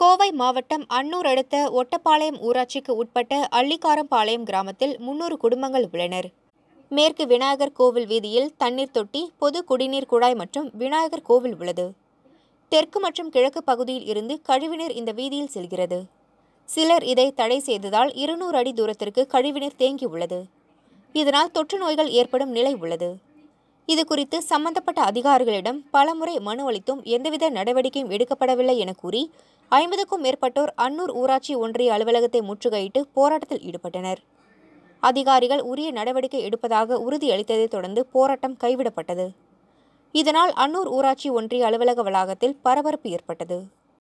கோவை மாவட்டம் அன்னூர் அடுத்த ஒட்டப்பாளையம் ஊராட்சிக்கு உட்பட்ட அள்ளிக்காரம்பாளையம் கிராமத்தில் முன்னூறு குடும்பங்கள் உள்ளனர் மேற்கு விநாயகர் கோவில் வீதியில் தண்ணீர் தொட்டி பொது குடிநீர் குழாய் மற்றும் விநாயகர் கோவில் உள்ளது தெற்கு மற்றும் கிழக்கு பகுதியில் இருந்து கழிவுநீர் இந்த வீதியில் செல்கிறது சிலர் இதை தடை செய்ததால் இருநூறு அடி தூரத்திற்கு கழிவுநீர் தேங்கியுள்ளது இதனால் தொற்று நோய்கள் ஏற்படும் நிலை உள்ளது இது குறித்து சம்பந்தப்பட்ட அதிகாரிகளிடம் பலமுறை மனு அளித்தும் எந்தவித நடவடிக்கையும் எடுக்கப்படவில்லை என கூறி ஐம்பதுக்கும் மேற்பட்டோர் அன்னூர் ஊராட்சி ஒன்றிய அலுவலகத்தை முற்றுகையிட்டு போராட்டத்தில் ஈடுபட்டனர் அதிகாரிகள் உரிய நடவடிக்கை எடுப்பதாக உறுதியளித்ததைத் தொடர்ந்து போராட்டம் கைவிடப்பட்டது இதனால் அன்னூர் ஊராட்சி ஒன்றிய அலுவலக வளாகத்தில் பரபரப்பு ஏற்பட்டது